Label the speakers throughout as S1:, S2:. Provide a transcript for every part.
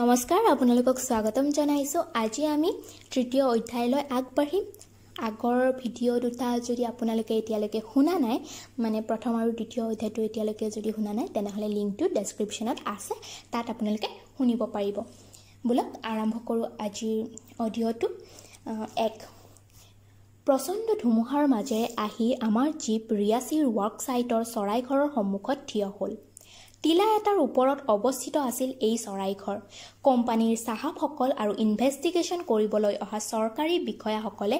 S1: নমস্কাৰ আপোনালোকক স্বাগতম জনাইছোঁ আজি আমি তৃতীয় অধ্যায়লৈ আগবাঢ়িম আগৰ ভিডিঅ' দুটা যদি আপোনালোকে এতিয়ালৈকে শুনা নাই মানে প্ৰথম আৰু তৃতীয় অধ্যায়টো এতিয়ালৈকে যদি শুনা নাই তেনেহ'লে লিংকটো ডেছক্ৰিপশ্যনত আছে তাত আপোনালোকে শুনিব পাৰিব বোলক আৰম্ভ কৰোঁ আজিৰ অডিঅ'টো এক প্ৰচণ্ড ধুমুহাৰ মাজেৰে আহি আমাৰ জীপ ৰিয়াচিৰ ৱৰ্ক ছাইটৰ চৰাইঘৰৰ সন্মুখত থিয় হ'ল টিলা এটাৰ ওপৰত অৱস্থিত আছিল এই চৰাইঘৰ কোম্পানীৰ চাহাবসকল আৰু ইনভেষ্টিগেশ্যন কৰিবলৈ অহা চৰকাৰী বিষয়াসকলে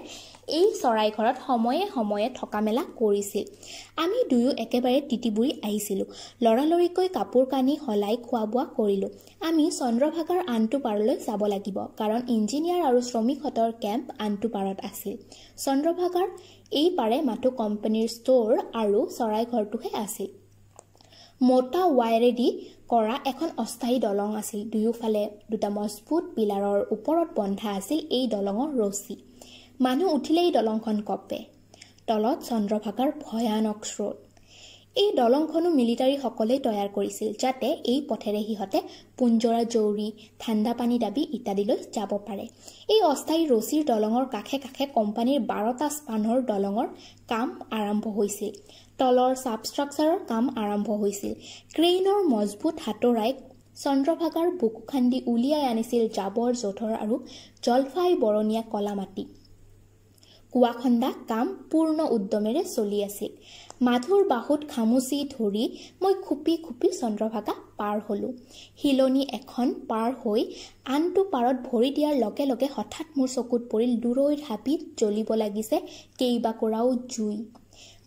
S1: এই চৰাইঘৰত সময়ে সময়ে থকা মেলা কৰিছিল আমি দুয়ো একেবাৰে তিতিবুৰি আহিছিলোঁ লৰালৰিকৈ কাপোৰ কানি সলাই খোৱা বোৱা কৰিলোঁ আমি চন্দ্ৰভাগাৰ আনটো পাৰলৈ যাব লাগিব কাৰণ ইঞ্জিনিয়াৰ আৰু শ্ৰমিকহঁতৰ কেম্প আনটো পাৰত আছিল চন্দ্ৰভাগাৰ এই পাৰে মাথো কোম্পানীৰ ষ্ট'ৰ আৰু চৰাইঘৰটোহে আছিল মোটা ৱায়েৰেদি কৰা এখন অস্থায়ী দলং আছিল দুয়োফালে দুটা মজবুত পিলাৰৰ ওপৰত বন্ধা আছিল এই দলঙৰ ৰচী মানুহ উঠিলেই দলংখন কঁপে তলত চন্দ্ৰভাগাৰ ভয়ানক স্ৰোত এই দলংখনো মিলিটাৰীসকলেই তৈয়াৰ কৰিছিল যাতে এই পথেৰে সিহঁতে পুঞ্জৰা জৰুৰী ঠাণ্ডা পানী দাবী ইত্যাদিলৈ যাব পাৰে এই অস্থায়ী ৰছীৰ দলঙৰ কাষে কাষে কোম্পানীৰ বাৰটা স্পানৰ দলঙৰ কাম আৰম্ভ হৈছিল তলৰ ছাবষ্ট্ৰাকচাৰৰ কাম আৰম্ভ হৈছিল ক্ৰেইনৰ মজবুত হাতোৰাই চন্দ্ৰভাগাৰ বুকু খান্দি উলিয়াই আনিছিল জাবৰ জোধৰ আৰু জলফাই বৰণীয়া কলা মাটি কুৱাখণ্ডা কাম পূৰ্ণ উদ্যমেৰে চলি আছিল মাধুৰ বাহুত খামুচি ধৰি মই খুপি খুপি চন্দ্ৰভাগা পাৰ হ'লোঁ শিলনি এখন পাৰ হৈ আনটো পাৰত ভৰি দিয়াৰ লগে লগে হঠাৎ মোৰ চকুত পৰিল দূৰৈৰ হাবিত জ্বলিব লাগিছে কেইবা কৰাও জুই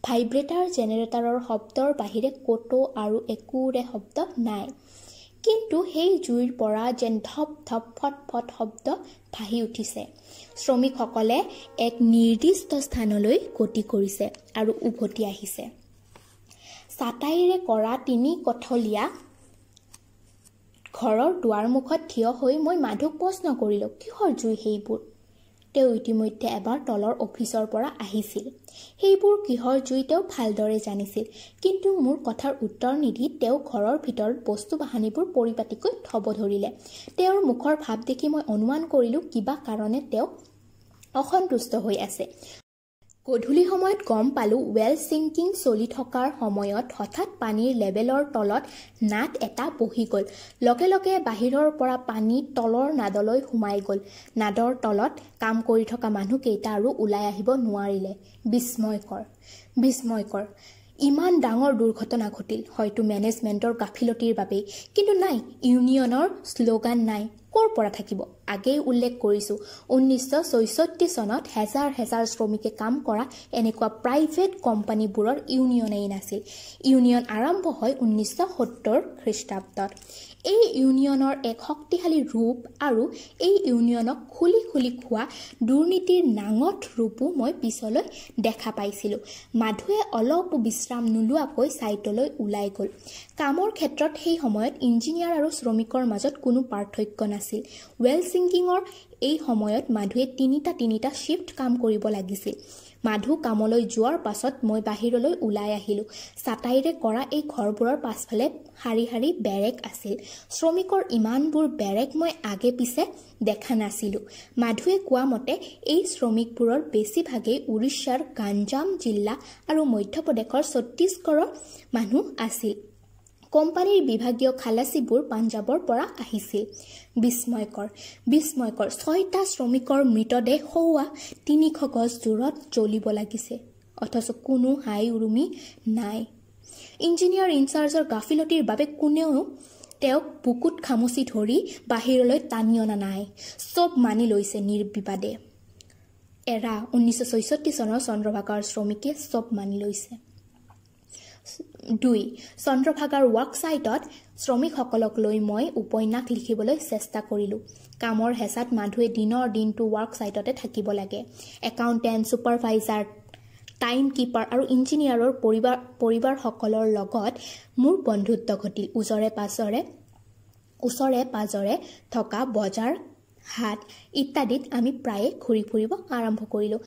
S1: ভাইব্ৰেটাৰ জেনেৰেটাৰৰ শব্দৰ বাহিৰে ক'তো আৰু একোৰে শব্দ নাই কিন্তু সেই জুইৰ পৰা যেন ধপ ধপ ফট ফট শব্দ ভাহি উঠিছে শ্ৰমিকসকলে এক নিৰ্দিষ্ট স্থানলৈ গতি কৰিছে আৰু উভতি আহিছে চাটাইৰে কৰা তিনি কঠলীয়া ঘৰৰ দুৱাৰমুখত থিয় হৈ মই মাধুক প্ৰশ্ন কৰিলোঁ কিহৰ জুই সেইবোৰ তেওঁ ইতিমধ্যে এবাৰ তলৰ অফিচৰ পৰা আহিছিল সেইবোৰ কিহৰ জুই তেওঁ ভালদৰে জানিছিল কিন্তু মোৰ কথাৰ উত্তৰ নিদি তেওঁ ঘৰৰ ভিতৰত বস্তু বাহানিবোৰ পৰিপাটিকৈ থ'ব ধৰিলে তেওঁৰ মুখৰ ভাৱ দেখি মই অনুমান কৰিলোঁ কিবা কাৰণে তেওঁ অসন্তুষ্ট হৈ আছে গধূলি সময়ত গম পালোঁ ৱেল চিংকিং চলি থকাৰ সময়ত হঠাৎ পানীৰ লেবেলৰ তলত নাট এটা বহি গ'ল লগে লগে বাহিৰৰ পৰা পানী তলৰ নাদলৈ সোমাই গ'ল নাদৰ তলত কাম কৰি থকা মানুহকেইটা আৰু ওলাই আহিব নোৱাৰিলে বিস্ময়কৰ বিস্ময়কৰ ইমান ডাঙৰ দুৰ্ঘটনা ঘটিল হয়তো মেনেজমেণ্টৰ গাফিলতিৰ বাবেই কিন্তু নাই ইউনিয়নৰ শ্লোগান নাই ক'ৰ পৰা থাকিব আগেয়ে উল্লেখ কৰিছোঁ ঊনৈছশ ছয়ষষ্ঠি চনত হেজাৰ হেজাৰ শ্ৰমিকে কাম কৰা এনেকুৱা প্ৰাইভেট কোম্পানীবোৰৰ ইউনিয়নেই নাছিল ইউনিয়ন আৰম্ভ হয় ঊনৈছশ সত্তৰ খ্ৰীষ্টাব্দত এই ইউনিয়নৰ এক শক্তিশালী ৰূপ আৰু এই ইউনিয়নক খুলি খুলি খোৱা দুৰ্নীতিৰ নাঙঠ ৰূপো মই পিছলৈ দেখা পাইছিলোঁ মাধুৱে অলপ বিশ্ৰাম নোলোৱাকৈ ছাইটলৈ ওলাই গ'ল কামৰ ক্ষেত্ৰত সেই সময়ত ইঞ্জিনিয়াৰ আৰু শ্ৰমিকৰ মাজত কোনো পাৰ্থক্য নাই নাছিল ৱেল ছিংকিঙৰ এই সময়ত মাধুৱে তিনিটা তিনিটা শ্বিফ্ট কাম কৰিব লাগিছিল মাধু কামলৈ যোৱাৰ পাছত মই বাহিৰলৈ ওলাই আহিলোঁ চাটাইৰে কৰা এই ঘৰবোৰৰ পাছফালে শাৰী শাৰী বেৰেক আছিল শ্ৰমিকৰ ইমানবোৰ বেৰেক মই আগে পিছে দেখা নাছিলোঁ মাধুৱে কোৱা মতে এই শ্ৰমিকবোৰৰ বেছিভাগেই উৰিষ্যাৰ গাঞ্জাম জিলা আৰু মধ্য প্ৰদেশৰ ছত্তীশগড়ৰ মানুহ আছিল কোম্পানীৰ বিভাগীয় খালাচীবোৰ পাঞ্জাৱৰ পৰা আহিছিল বিস্ময়কৰ বিস্ময়কৰ ছয়টা শ্ৰমিকৰ মৃতদেহ সৌৱা তিনিশ গছ দূৰত জ্বলিব লাগিছে অথচ কোনো হাই উৰুমি নাই ইঞ্জিনিয়াৰ ইনচাৰ্জৰ গাফিলতিৰ বাবে কোনেও তেওঁক বুকুত খামুচি ধৰি বাহিৰলৈ টানি অনা নাই চব মানি লৈছে নিৰ্বিবাদে এৰা ঊনৈছশ ছয়ষষ্ঠি চনৰ চন্দ্ৰভাগৰ শ্ৰমিকে চব মানি লৈছে দুই চন্দ্ৰভাগাৰ ৱৰ্কশ্বাইটত শ্ৰমিকসকলক লৈ মই উপন্যাস লিখিবলৈ চেষ্টা কৰিলোঁ কামৰ হেঁচাত মানুহে দিনৰ দিনটো ৱৰ্কশ্বাইটতে থাকিব লাগে একাউণ্টেণ্ট ছুপাৰভাইজাৰ টাইম কিপাৰ আৰু ইঞ্জিনিয়াৰৰ পৰিবাৰ পৰিবাৰসকলৰ লগত মোৰ বন্ধুত্ব ঘটিল ওচৰে পাছৰে ওচৰে পাঁজৰে থকা বজাৰ হাট ইত্যাদিত আমি প্ৰায়ে ঘূৰি ফুৰিব আৰম্ভ কৰিলোঁ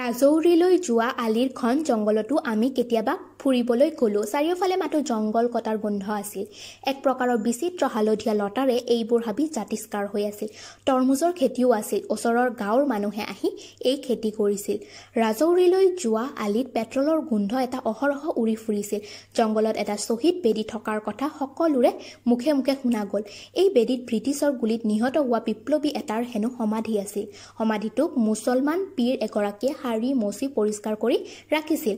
S1: ৰাজৌৰীলৈ যোৱা আলিৰখন জংঘলতো আমি কেতিয়াবা ফুৰিবলৈ গ'লোঁ চাৰিওফালে মাথো জংঘল কটাৰ গোন্ধ আছিল এক প্ৰকাৰৰ বিচিত্ৰ হালধীয়া লতাৰে এইবোৰ হাবি জাতিষ্কাৰ হৈ আছিল তৰমুজৰ খেতিও আছিল ওচৰৰ গাঁৱৰ মানুহে আহি এই খেতি কৰিছিল ৰাজৌৰীলৈ যোৱা আলিত পেট্ৰলৰ গোন্ধ এটা অহৰহ উৰি ফুৰিছিল জংঘলত এটা শ্বহীদ বেদী থকাৰ কথা সকলোৰে মুখে মুখে শুনা গ'ল এই বেদীত ব্ৰিটিছৰ গুলীত নিহত হোৱা বিপ্লৱী এটাৰ হেনো সমাধি আছিল সমাধিটোক মুছলমান পীৰ এগৰাকীয়ে শাৰী মচি পৰিষ্কাৰ কৰি ৰাখিছিল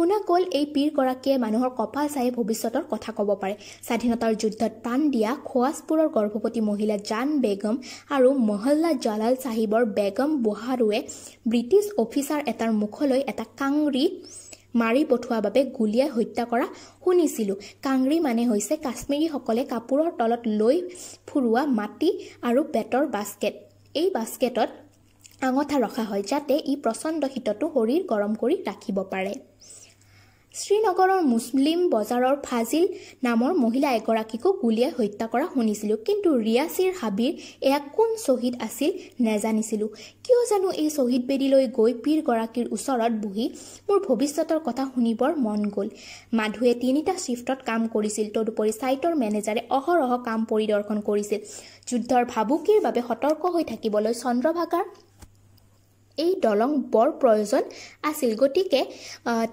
S1: শুনা গ'ল এই গৰাকীয়ে মানুহৰ কপাল চাই ভৱিষ্যতৰ কথা ক'ব পাৰে স্বাধীনতাৰ যুদ্ধত প্ৰাণ দিয়া খোৱাজপুৰৰ গৰ্ভৱতী মহিলা জান বেগম আৰু মহল্লা জালাল চাহিবৰ বেগম বহাৰুৱে ব্ৰিটিছ অফিচাৰ এটাৰ মুখলৈ এটা কাংৰি মাৰি পঠোৱাৰ বাবে গুলীয়াই হত্যা কৰা শুনিছিলোঁ কাংৰি মানে হৈছে কাশ্মীৰীসকলে কাপোৰৰ তলত লৈ ফুৰোৱা মাটি আৰু পেটৰ বাস্কেট এই বাস্কেটত আঙঠা ৰখা হয় যাতে ই প্ৰচণ্ড শীততো শৰীৰ গৰম কৰি ৰাখিব পাৰে শ্ৰীনগৰৰ মুছলিম বজাৰৰ ফাজিল নামৰ মহিলা এগৰাকীকো গুলীয়াই হত্যা কৰা শুনিছিলোঁ কিন্তু ৰিয়াচীৰ হাবিৰ এয়া কোন শ্বহীদ আছিল নেজানিছিলোঁ কিয় জানো এই শ্বহীদ বেদীলৈ গৈ পীৰগৰাকীৰ ওচৰত বহি মোৰ ভৱিষ্যতৰ কথা শুনিবৰ মন গ'ল মাধুৱে তিনিটা শ্বিফ্টত কাম কৰিছিল তদুপৰি ছাইটৰ মেনেজাৰে অহৰহ কাম পৰিদৰ্শন কৰিছিল যুদ্ধৰ ভাবুকিৰ বাবে সতৰ্ক হৈ থাকিবলৈ চন্দ্ৰভাগাৰ এই দলং বৰ প্ৰয়োজন আছিল গতিকে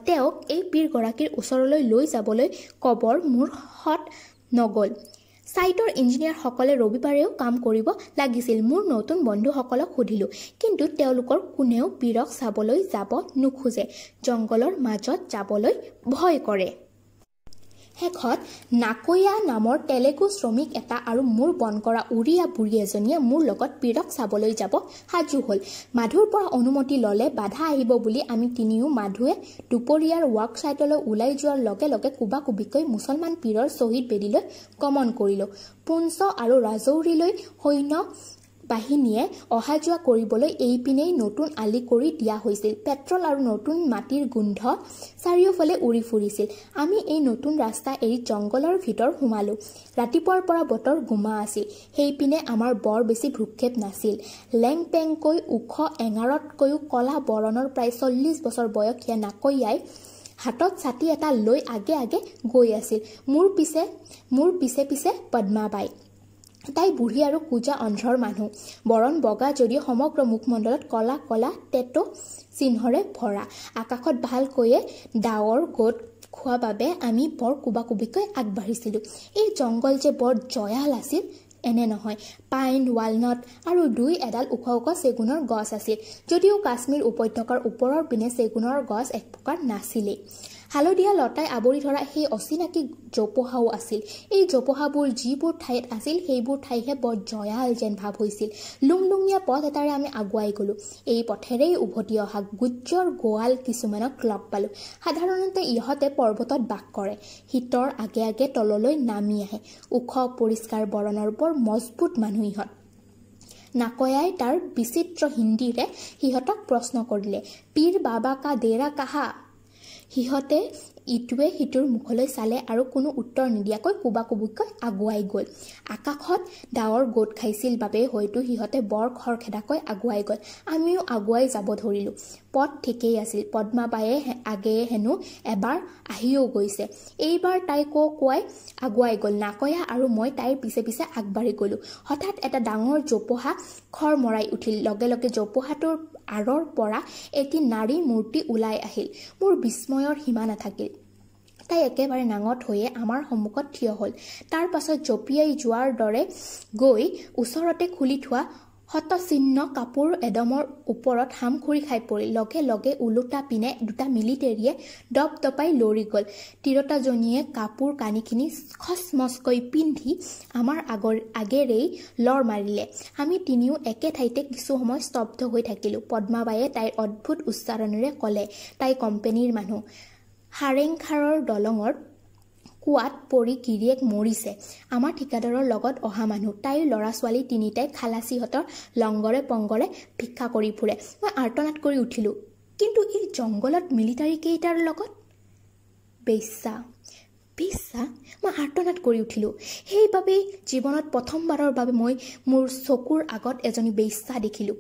S1: তেওঁক এই পীৰগৰাকীৰ ওচৰলৈ লৈ যাবলৈ কবৰ মোৰ মূৰ্খত নগ'ল ছাইটৰ ইঞ্জিনিয়াৰসকলে ৰবিবাৰেও কাম কৰিব লাগিছিল মোৰ নতুন বন্ধুসকলক সুধিলোঁ কিন্তু তেওঁলোকৰ কোনেও বীৰক চাবলৈ যাব নোখোজে জংঘলৰ মাজত যাবলৈ ভয় কৰে শেষত নাকৈয়া নামৰ তেলেগু শ্ৰমিক এটা আৰু মোৰ বন কৰা উৰিয়া বুঢ়ী এজনীয়ে মোৰ লগত পীৰক চাবলৈ যাব সাজু হ'ল মাধুৰ পৰা অনুমতি ল'লে বাধা আহিব বুলি আমি তিনিও মাধুৱে দুপৰীয়াৰ ৱৰ্ক ছাইটলৈ ওলাই যোৱাৰ লগে লগে কুবা কুবিকৈ মুছলমান পীৰৰ শ্বহীদ বেদীলৈ গমন কৰিলো পুঞ্চ আৰু ৰাজৌৰিলৈ সৈন্য বাহিনীয়ে অহা যোৱা কৰিবলৈ এইপিনেই নতুন আলি কৰি দিয়া হৈছিল পেট্ৰল আৰু নতুন মাটিৰ গোন্ধ চাৰিওফালে উৰি ফুৰিছিল আমি এই নতুন ৰাস্তা এৰি জংঘলৰ ভিতৰত সোমালোঁ ৰাতিপুৱাৰ পৰা বতৰ গোমা আছিল সেইপিনে আমাৰ বৰ বেছি ভ্ৰুক্ষেপ নাছিল লেং পেংকৈ ওখ এঙাৰতকৈও কলা বৰণৰ প্ৰায় চল্লিছ বছৰ বয়সীয়া নাকৈয়াই হাতত ছাতি এটা লৈ আগে আগে গৈ আছিল মোৰ পিছে মোৰ পিছে পিছে পদ্মাবাই তাই বুঢ়ী আৰু কোজা অন্ধ্ৰৰ মানুহ বৰণ বগা যদিও সমগ্ৰ মুখমণ্ডলত কলা কলা টেট চিহ্নৰে ভৰা আকাশত ভালকৈয়ে ডাৱৰ গোট খোৱা বাবে আমি বৰ কুবাকুবিকৈ আগবাঢ়িছিলোঁ এই জংঘল যে বৰ জয়াল আছিল এনে নহয় পাইন ৱালনাট আৰু দুই এডাল ওখ ওখ চেগুণৰ গছ আছিল যদিও কাশ্মীৰ উপত্যকাৰ ওপৰৰ পিনে চেগুণৰ গছ এক প্ৰকাৰ নাছিলেই হালধীয়া লতাই আৱৰি ধৰা সেই অচিনাকি জপহাও আছিল এই জপহাবোৰ যিবোৰ ঠাইত আছিল সেইবোৰ ঠাইহে বৰ জয়াল যেন ভাৱ হৈছিল লুংলুঙীয়া পথ এটাৰে আমি আগুৱাই গলো এই পথেৰেই উভতি অহা গুজ্জৰ গোৱাল কিছুমানক লগ পালোঁ সাধাৰণতে ইহঁতে পৰ্বতত বাস কৰে শীতৰ আগে আগে তললৈ নামি আহে ওখ পৰিষ্কাৰ বৰণৰ বৰ মজবুত মানুহ ইহঁত নাকয়াই তাৰ বিচিত্ৰ হিন্দীৰে সিহঁতক প্ৰশ্ন কৰিলে পীৰ বাবা কা দেৰা কাহা সিহঁতে ইটোৱে সিটোৰ মুখলৈ চালে আৰু কোনো উত্তৰ নিদিয়াকৈ কোবাকুবিকৈ আগুৱাই গ'ল আকাশত ডাৱৰ গোট খাইছিল বাবেই হয়তো সিহঁতে বৰ খৰখেদাকৈ আগুৱাই গ'ল আমিও আগুৱাই যাব ধৰিলোঁ পদ ঠিকেই আছিল পদ্মাবায়ে আগেয়ে হেনো এবাৰ আহিও গৈছে এইবাৰ তাই ক কোৱাই আগুৱাই গ'ল নাকয়া আৰু মই তাইৰ পিছে পিছে আগবাঢ়ি গ'লোঁ হঠাৎ এটা ডাঙৰ জপহা খৰ মৰাই উঠিল লগে লগে জপহাটোৰ আঁৰৰ পৰা এটি নাৰী মূৰ্তি ওলাই আহিল মোৰ বিস্ময়ৰ সীমা নাথাকিল তাই একেবাৰে নাঙত হৈয়ে আমাৰ সন্মুখত থিয় হ'ল তাৰ পাছত জঁপিয়াই যোৱাৰ দৰে গৈ ওচৰতে খুলি থোৱা শতচিহ্ন কাপোৰ এদমৰ ওপৰত হাম হামখুৰি খাই পৰিল লগে লগে ওলোটা পিনে দুটা মিলিটেৰীয়ে দপ দপাই লৰি গ'ল তিৰোতাজনীয়ে কাপোৰ কানিখিনি খচমচকৈ পিন্ধি আমাৰ আগৰ আগেৰেই লৰ মাৰিলে আমি তিনিও একে ঠাইতে কিছু সময় স্তব্ধ হৈ থাকিলোঁ পদ্মাবাইয়ে তাইৰ অদ্ভুত উচ্চাৰণেৰে ক'লে তাই কোম্পেনীৰ মানুহ হাৰেংখাৰৰ দলঙৰ কুঁৱাত পৰি গিৰিয়েক মৰিছে আমাৰ ঠিকাদাৰৰ লগত অহা মানুহ তাইৰ ল'ৰা ছোৱালী তিনিটাই খালাচিহঁতৰ লংগৰে পংগৰে ভিক্ষা কৰি ফুৰে মই আৰ্তনাদ কৰি উঠিলোঁ কিন্তু এই জংঘলত মিলিটাৰী কেইটাৰ লগত বেচা বেচা মই আৰ্তনাদ কৰি উঠিলোঁ সেইবাবেই জীৱনত প্ৰথমবাৰৰ বাবে মই মোৰ চকুৰ আগত এজনী বেচা দেখিলোঁ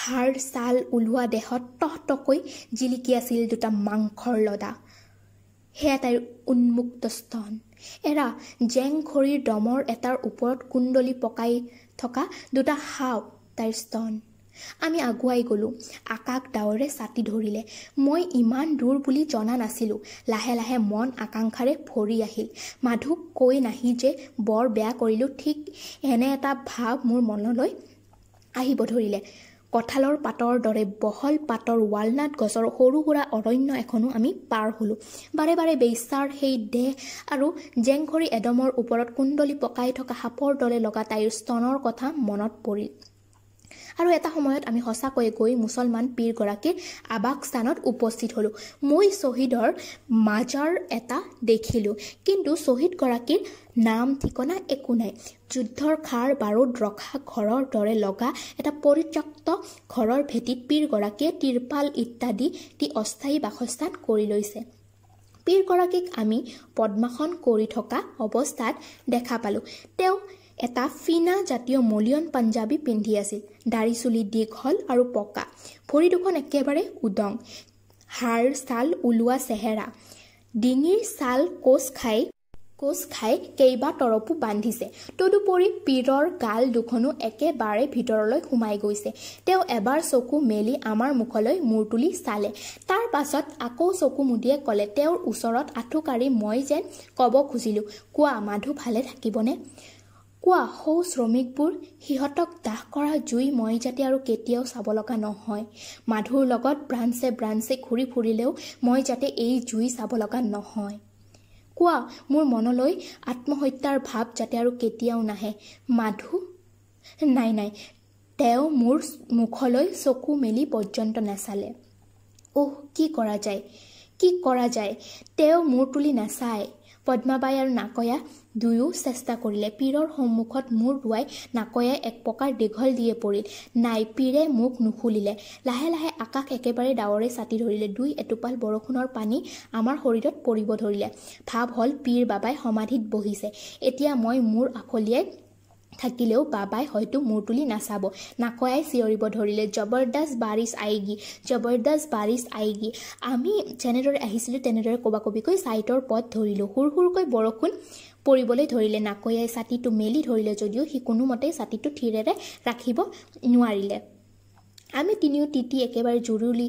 S1: হাড় ছাল ওলোৱা দেহত টকৈ জিলিকি আছিল দুটা মাংসৰ লদা সেয়া তাইৰ উন্মুক্ত স্তন এৰা জেং খৰিৰ দমৰ এটাৰ ওপৰত কুণ্ডলী পকাই থকা দুটা হাও তাইৰ স্তন আমি আগুৱাই গ'লোঁ আকাশ ডাৱৰে ছাতি ধৰিলে মই ইমান দূৰ বুলি জনা নাছিলোঁ লাহে লাহে মন আকাংক্ষাৰে ভৰি আহিল মাধুক কৈ নাহি যে বৰ বেয়া কৰিলোঁ ঠিক এনে এটা ভাৱ মোৰ মনলৈ আহিব ধৰিলে কঁঠালৰ পাতৰ দৰে বহল পাতৰ ৱালনাট গছৰ সৰু সুৰা অৰণ্য এখনো আমি পাৰ হ'লোঁ বাৰে বাৰে বেইচাৰ সেই দেহ আৰু জেংঘৰি এডমৰ ওপৰত কুণ্ডলী পকাই থকা সাপৰ দৰে লগা তাইৰ স্তনৰ কথা মনত পৰিল আৰু এটা সময়ত আমি সঁচাকৈ গৈ মুছলমান পীৰগৰাকীৰ আৱাসস্থানত উপস্থিত হ'লোঁ মই শ্বহীদৰ মাজাৰ এটা দেখিলোঁ কিন্তু শ্বহীদগৰাকীৰ নাম ঠিকনা একো নাই যুদ্ধৰ খাৰ বাৰুদ ৰখা ঘৰৰ দৰে লগা এটা পৰিত্যক্ত ঘৰৰ ভেটিত পীৰগৰাকীয়ে তিৰপাল ইত্যাদি দি অস্থায়ী বাসস্থান কৰি লৈছে পীৰগৰাকীক আমি পদ্মাসন কৰি থকা অৱস্থাত দেখা পালোঁ তেওঁ এটা ফিনা জাতীয় মলিয়ন পাঞ্জাবী পিন্ধি আছিল দাড়ি চুলি দীঘল আৰু পকা ভৰি দুখন একেবাৰে উদং হাড় ছাল ওলোৱা চেহেৰা ডিঙিৰ ছাল কোচ খাই কোচ খাই কেইবা তৰপো বান্ধিছে তদুপৰি পীৰৰ গাল দুখনো একেবাৰে ভিতৰলৈ সোমাই গৈছে তেওঁ এবাৰ চকু মেলি আমাৰ মুখলৈ মূৰ তুলি চালে তাৰ পাছত আকৌ চকু মুদিয়ে ক'লে তেওঁৰ ওচৰত আঁঠু কাঢ়ি মই যেন ক'ব খুজিলোঁ কোৱা মাধু ভালে থাকিবনে কোৱা সৌ শ্ৰমিকবোৰ সিহঁতক দাহ কৰা জুই মই যাতে আৰু কেতিয়াও চাব লগা নহয় মাধুৰ লগত ব্ৰাঞ্চে ব্ৰাঞ্চে ঘূৰি ফুৰিলেও মই যাতে এই জুই চাব লগা নহয় কোৱা মোৰ মনলৈ আত্মহত্যাৰ ভাৱ যাতে আৰু কেতিয়াও নাহে মাধু নাই নাই তেওঁ মোৰ মুখলৈ চকু মেলি পৰ্যন্ত নাচালে অহ কি কৰা যায় কি কৰা যায় তেওঁ মূৰ তুলি নাচায় পদ্মাবাই আৰু নাকয়া দুয়ো চেষ্টা কৰিলে পীৰৰ সন্মুখত মূৰ দুৱাই নাকয়াই এক প্ৰকাৰ দীঘল দিয়ে পৰিল নাই পীৰে মুখ নুখুলিলে লাহে লাহে আকাশ একেবাৰে ডাৱৰে চাটি ধৰিলে দুই এটোপাল বৰষুণৰ পানী আমাৰ শৰীৰত পৰিব ধৰিলে ভাৱ হ'ল পীৰ বাবাই সমাধিত বহিছে এতিয়া মই মূৰ আখলিয়াই থাকিলেও বাবাই হয়তো মূৰ তুলি নাচাব নাকয়াই চিঞৰিব ধৰিলে জবৰদস্ত বাৰিছ আইগি জবৰদস্ত বাৰিছ আইগি আমি যেনেদৰে আহিছিলোঁ তেনেদৰে কবাকবিকৈ ছাইটৰ পথ ধৰিলোঁ সুৰ সুৰকৈ বৰষুণ পৰিবলৈ ধৰিলে নাকয়াই ছাতিটো মেলি ধৰিলে যদিও সি কোনোমতে ছাতিটো থিৰেৰে ৰাখিব নোৱাৰিলে আমি তিনিও তিতি একেবাৰে জুৰুলি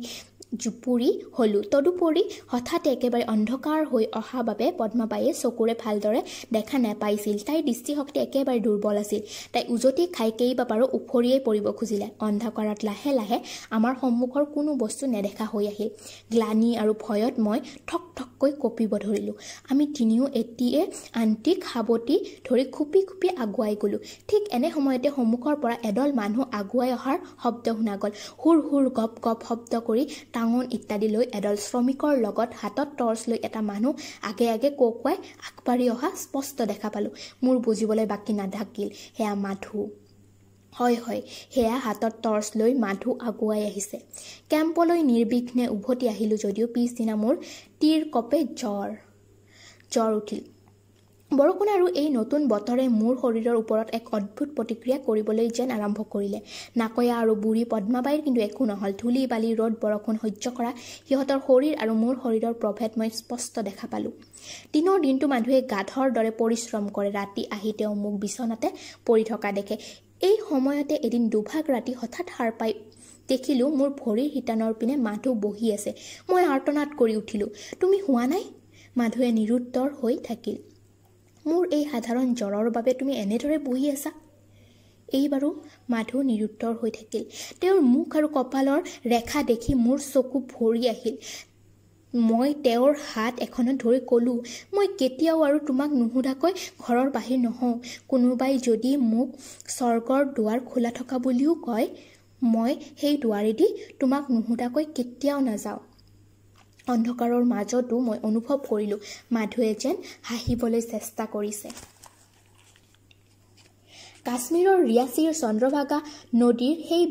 S1: জুপুৰি হ'লোঁ তদুপৰি হঠাতে একেবাৰে অন্ধকাৰ হৈ অহাৰ বাবে পদ্মাবাইয়ে চকুৰে ভালদৰে দেখা নাপাইছিল তাইৰ দৃষ্টিশক্তি একেবাৰে দুৰ্বল আছিল তাই উজতি খাই কেইবাবাৰো ওফৰিয়েই পৰিব খুজিলে অন্ধকাৰত লাহে লাহে আমাৰ সন্মুখৰ কোনো বস্তু নেদেখা হৈ আহিল গ্লানি আৰু ভয়ত মই ঠক ঠককৈ কঁপিব ধৰিলোঁ আমি তিনিও এটিয়ে আণ্টিক সাৱটি ধৰি খুপি খুপি আগুৱাই গ'লোঁ ঠিক এনে সময়তে সন্মুখৰ পৰা এডল মানুহ আগুৱাই অহাৰ শব্দ শুনা গ'ল সুৰ সুৰ গপ গপ শব্দ কৰি টাঙোন ইত্যাদি লৈ এডাল শ্ৰমিকৰ লগত হাতত টৰ্চ লৈ এটা মানুহ আগে আগে কৌকুৱাই আগবাঢ়ি অহা স্পষ্ট দেখা পালোঁ মোৰ বুজিবলৈ বাকী নাথাকিল সেয়া মাধু হয় হয় সেয়া হাতত টৰ্চ লৈ মাধু আগুৱাই আহিছে কেম্পলৈ নিৰ্বিঘ্নে উভতি আহিলোঁ যদিও পিছদিনা মোৰ তীৰ কপে জ্বৰ জ্বৰ উঠিল বৰষুণ আৰু এই নতুন বতৰে মোৰ শৰীৰৰ ওপৰত এক অদ্ভুত প্ৰতিক্ৰিয়া কৰিবলৈ যেন আৰম্ভ কৰিলে নাকয়া আৰু বুঢ়ী পদ্মাবাইৰ কিন্তু একো নহ'ল ধূলি বালি ৰ'দ বৰষুণ সহ্য কৰা সিহঁতৰ শৰীৰ আৰু মোৰ শৰীৰৰ প্ৰভেদ মই স্পষ্ট দেখা পালোঁ দিনৰ দিনটো মানুহে গাধৰ দৰে পৰিশ্ৰম কৰে ৰাতি আহি তেওঁ মোক বিচনাতে পৰি থকা দেখে এই সময়তে এদিন দুভাগ ৰাতি হঠাৎ সাৰ পাই দেখিলোঁ মোৰ ভৰিৰ শিতানৰ পিনে মাধু বহি আছে মই আৰ্তনাদ কৰি উঠিলোঁ তুমি হোৱা নাই মাধুৱে নিৰুত্তৰ হৈ থাকিল মোৰ এই সাধাৰণ জ্বৰৰ বাবে তুমি এনেদৰে বহি আছা এইবাৰো মাধু নিৰুত্তৰ হৈ থাকিল তেওঁৰ মুখ আৰু কপালৰ ৰেখা দেখি মোৰ চকু ভৰি আহিল মই তেওঁৰ হাত এখনত ধৰি ক'লোঁ মই কেতিয়াও আৰু তোমাক নুসোধাকৈ ঘৰৰ বাহিৰ নহওঁ কোনোবাই যদি মোক স্বৰ্গৰ দুৱাৰ খোলা থকা বুলিও কয় মই সেই দুৱাৰেদি তোমাক নুসোধাকৈ কেতিয়াও নাযাওঁ অন্ধকাৰৰ মাজতো মই অনুভৱ কৰিলোঁ মাধুৱে যেন হাঁহিবলৈ চেষ্টা কৰিছে কাশ্মীৰৰ ৰিয়াচিৰ চন্দ্ৰভাগা নদীৰ সেই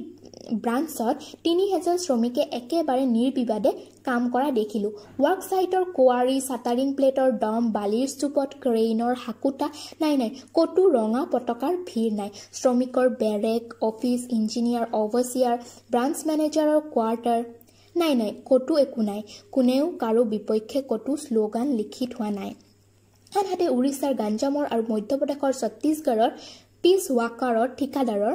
S1: ব্ৰাঞ্চত তিনি হেজাৰ শ্ৰমিকে একেবাৰে নিৰ্বিবাদে কাম কৰা দেখিলোঁ ৱৰ্ক ছাইটৰ কোৱাৰী চাটাৰিং প্লেটৰ দম বালিৰ স্তূপত ক্ৰেইনৰ হাকোটা নাই নাই ক'তো ৰঙা পতকাৰ ভিৰ নাই শ্ৰমিকৰ barrack office engineer overseer branch মেনেজাৰৰ কোৱাৰ্টাৰ নাই নাই ক'তো একো নাই কোনেও কাৰো বিপক্ষে ক'তো শ্লোগান লিখি থোৱা নাই আনহাতে উৰিষ্যাৰ গাঞ্জামৰ আৰু মধ্যপ্ৰদেশৰ ছত্তীশগড়ৰ পিছ ৱাকাৰৰ ঠিকাদাৰৰ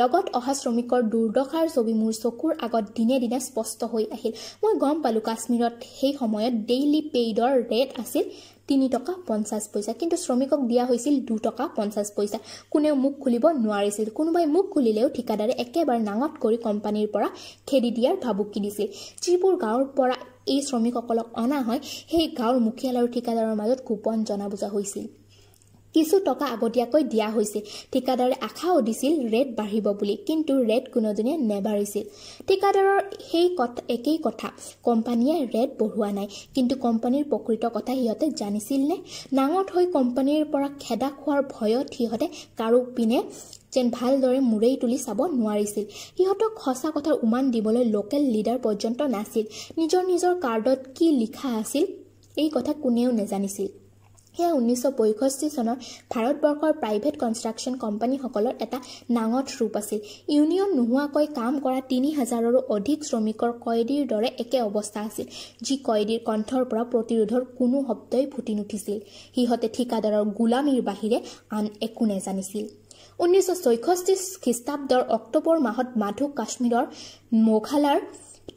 S1: লগত অহা শ্ৰমিকৰ দুৰ্দশাৰ ছবি মোৰ চকুৰ আগত দিনে দিনে স্পষ্ট হৈ আহিল মই গম পালোঁ কাশ্মীৰত সেই সময়ত ডেইলি পেইডৰ ৰেট আছিল তিনি টকা পঞ্চাছ পইচা কিন্তু শ্ৰমিকক দিয়া হৈছিল দুটকা পঞ্চাছ পইচা কোনেও মুখ খুলিব নোৱাৰিছিল কোনোবাই মুখ খুলিলেও ঠিকাদাৰে একেবাৰে নাঙত কৰি কোম্পানীৰ পৰা খেদি দিয়াৰ ভাবুকি দিছিল যিবোৰ গাঁৱৰ পৰা এই শ্ৰমিকসকলক অনা হয় সেই গাঁৱৰ মুখিয়াল আৰু ঠিকাদাৰৰ মাজত গোপন জনা বুজা হৈছিল কিছু টকা আগতীয়াকৈ দিয়া হৈছিল ঠিকাদাৰে আশাও দিছিল ৰেট বাঢ়িব বুলি কিন্তু ৰেট কোনোদিনে নেবাঢ়িছিল ঠিকাদাৰৰ সেই কথা একেই কথা কোম্পানীয়ে ৰেট বঢ়োৱা নাই কিন্তু কোম্পানীৰ প্ৰকৃত কথা সিহঁতে জানিছিল নে নাঙত হৈ কোম্পানীৰ পৰা খেদা খোৱাৰ ভয়ত সিহঁতে কাৰো পিনে যেন ভালদৰে মূৰেই তুলি চাব নোৱাৰিছিল সিহঁতক সঁচা কথা উমান দিবলৈ লোকেল লিডাৰ পৰ্যন্ত নাছিল নিজৰ নিজৰ কাৰ্ডত কি লিখা আছিল এই কথা কোনেও নেজানিছিল সেয়া ঊনৈছশ পঁয়ষষ্ঠি চনৰ ভাৰতবৰ্ষৰ প্ৰাইভেট কনষ্ট্ৰাকশ্যন কোম্পানীসকলৰ এটা নাঙত ৰূপ আছিল ইউনিয়ন নোহোৱাকৈ কাম কৰা তিনি হাজাৰৰো অধিক শ্ৰমিকৰ কয়দীৰ দৰে একে অৱস্থা আছিল যি কয়দীৰ কণ্ঠৰ পৰা প্ৰতিৰোধৰ কোনো শব্দই ফুটি নুঠিছিল সিহঁতে ঠিকাদাৰৰ গোলামীৰ বাহিৰে আন একো নেজানিছিল ঊনৈছশ ছয়ষষ্ঠি খ্ৰীষ্টাব্দৰ অক্টোবৰ মাহত মাধু কাশ্মীৰৰ মোঘালাৰ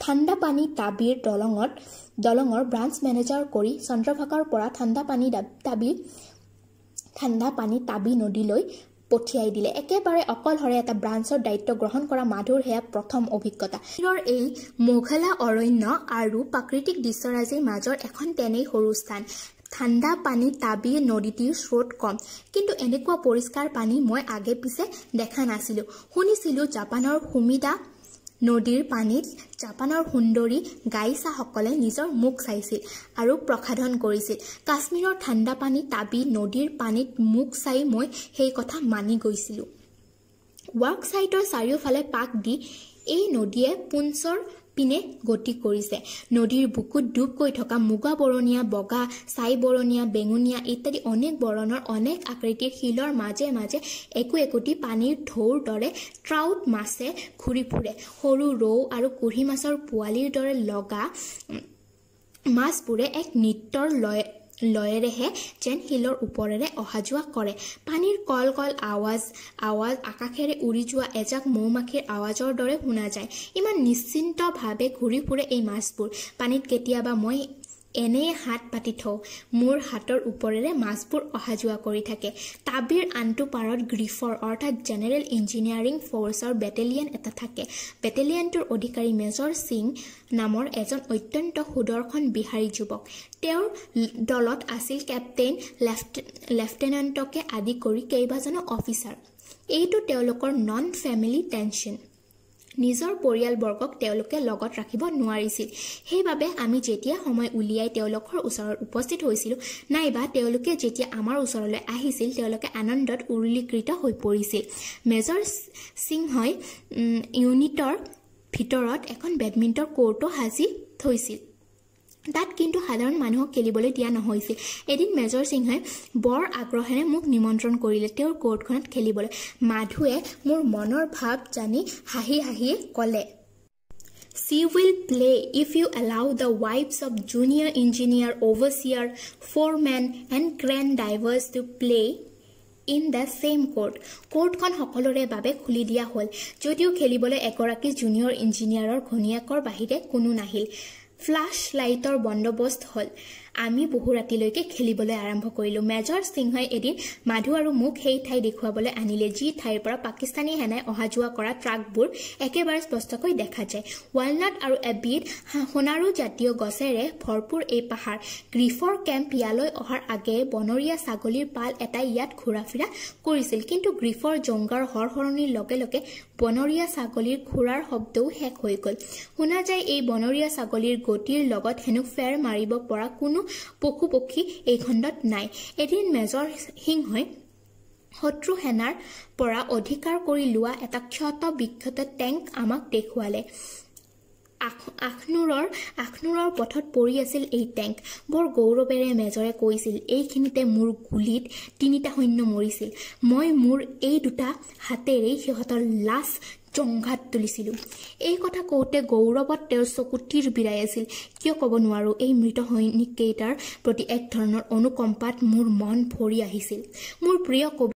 S1: ঠাণ্ডা পানী দাবীৰ দলঙত দলঙৰ ব্ৰাঞ্চ মেনেজাৰ কৰি চন্দ্ৰভাগাৰ পৰা ঠাণ্ডা পানী দাবী ঠাণ্ডা পানী তাবি নদীলৈ পঠিয়াই দিলে একেবাৰে অকলশৰে এটা ব্ৰাঞ্চৰ দায়িত্ব গ্ৰহণ কৰা মাধুৰ সেয়া প্ৰথম অভিজ্ঞতা এই মোঘলা অৰণ্য আৰু প্ৰাকৃতিক দৃশ্যৰাজিৰ মাজৰ এখন তেনেই সৰু স্থান ঠাণ্ডা পানী তাবি নদীটিৰ স্ৰোত কম কিন্তু এনেকুৱা পৰিষ্কাৰ পানী মই আগে পিছে দেখা নাছিলোঁ শুনিছিলোঁ জাপানৰ সুমিদা নদীৰ পানীত জাপানৰ সুন্দৰী গাইচাসকলে নিজৰ মুখ চাইছিল আৰু প্ৰসাধন কৰিছিল কাশ্মীৰৰ ঠাণ্ডা পানী তাবি নদীৰ পানীত মুখ চাই মই সেই কথা মানি গৈছিলোঁ ৱৰ্ক চাইটৰ চাৰিওফালে পাক দি এই নদীয়ে পুঞ্চৰ পিনে গতি কৰিছে নদীৰ বুকুত ডুব গৈ থকা মুগা বৰণীয়া বগা ছাই বৰণীয়া বেঙুনীয়া ইত্যাদি অনেক বৰণৰ অনেক আকৃতিৰ শিলৰ মাজে মাজে একো একোটি পানীৰ ঢৌৰ দৰে ট্ৰাউট মাছে ঘূৰি ফুৰে সৰু ৰৌ আৰু কুঢ়ি মাছৰ পোৱালিৰ দৰে লগা মাছবোৰে এক নৃত্যৰ লয় লয়েৰেহে যেন শিলৰ ওপৰেৰে অহা যোৱা কৰে পানীৰ কল কল আৱাজ আৱাজ আকাশেৰে উৰি যোৱা এজাক মৌ মাখিৰ আৱাজৰ দৰে শুনা যায় ইমান নিশ্চিন্তভাৱে ঘূৰি ফুৰে এই মাছবোৰ পানীত কেতিয়াবা মই এনেই হাত পাতি থওঁ মোৰ হাতৰ ওপৰেৰে মাছবোৰ অহা যোৱা কৰি থাকে তাবিৰ আনটো পাৰত গ্ৰীফৰ অৰ্থাৎ জেনেৰেল ইঞ্জিনিয়াৰিং ফ'ৰ্চৰ বেটেলিয়ান এটা থাকে বেটেলিয়ানটোৰ অধিকাৰী মেজৰ সিং নামৰ এজন অত্যন্ত সুদৰ্শন বিহাৰী যুৱক তেওঁৰ দলত আছিল কেপ্টেইন লেফটে লেফটেনেণ্টকে আদি কৰি কেইবাজনো অফিচাৰ এইটো তেওঁলোকৰ নন ফেমিলি টেনশ্যন নিজৰ পৰিয়ালবৰ্গক তেওঁলোকে লগত ৰাখিব নোৱাৰিছিল সেইবাবে আমি যেতিয়া সময় উলিয়াই তেওঁলোকৰ ওচৰত উপস্থিত হৈছিলোঁ নাইবা তেওঁলোকে যেতিয়া আমাৰ ওচৰলৈ আহিছিল তেওঁলোকে আনন্দত উৰুলীকৃত হৈ পৰিছিল মেজৰ সিংহই ইউনিটৰ ভিতৰত এখন বেডমিণ্টন কৰ্টো সাজি থৈছিল তাত কিন্তু সাধাৰণ মানুহক খেলিবলৈ দিয়া নহৈছিল এদিন মেজৰ সিংহই বৰ আগ্ৰহেৰে মোক নিমন্ত্ৰণ কৰিলে তেওঁৰ কোৰ্টখনত খেলিবলৈ মাধুৱে মোৰ মনৰ ভাৱ জানি হাঁহি হাঁহিয়ে ক'লে she will play if you allow the ৱাইফছ of junior engineer overseer for men and grand divers to play in the same court কোৰ্টখন সকলোৰে বাবে খুলি দিয়া হ'ল যদিও খেলিবলৈ এগৰাকী জুনিয়ৰ ইঞ্জিনিয়াৰৰ ঘনীয়েকৰ বাহিৰে কোনো নাহিল ফ্লাশ লাইটৰ বন্দোবস্ত হ'ল আমি বহু ৰাতিলৈকে খেলিবলৈ আৰম্ভ কৰিলোঁ মেজৰ সিংহই এদিন মাধু আৰু মোক সেই ঠাই দেখুৱাবলৈ আনিলে যি ঠাইৰ পৰা পাকিস্তানী সেনাই অহা যোৱা কৰা ট্ৰাকবোৰ একেবাৰে স্পষ্টকৈ দেখা যায় ৱালনাট আৰু এবিধ সোণাৰু জাতীয় গছেৰে ভৰপূৰ এই পাহাৰ গ্ৰীফৰ কেম্প ইয়ালৈ অহাৰ আগেয়ে বনৰীয়া ছাগলীৰ পাল এটাই ইয়াত ঘূৰা ফিৰা কৰিছিল কিন্তু গ্ৰীফৰ জংগাৰ সৰসৰণিৰ লগে লগে বনৰীয়া ছাগলীৰ ঘূৰাৰ শব্দও শেষ হৈ গ'ল শুনা যায় এই বনৰীয়া ছাগলীৰ গতিৰ লগত হেনো ফেৰ মাৰিব পৰা কোনো পশু পক্ষী এই খণ্ডত নাই এদিন মেজৰ সিংহই শত্ৰু সেনাৰ পৰা অধিকাৰ কৰি লোৱা এটা ক্ষত বিক্ষত টেংক আমাক দেখুৱালে আখনুৰৰ আখনুৰৰ পথত পৰি আছিল এই টেংক বৰ গৌৰৱেৰে মেজৰে কৈছিল এইখিনিতে মোৰ গুলীত তিনিটা সৈন্য মৰিছিল মই মোৰ এই দুটা হাতেৰেই সিহঁতৰ লাজ জংঘাত তুলিছিলোঁ এই কথা কওঁতে গৌৰৱত তেওঁৰ চকু তিৰ বিৰাই আছিল কিয় ক'ব নোৱাৰোঁ এই মৃত সৈনিককেইটাৰ প্ৰতি এক ধৰণৰ অনুকম্পাত মোৰ মন ভৰি আহিছিল মোৰ প্ৰিয় কবি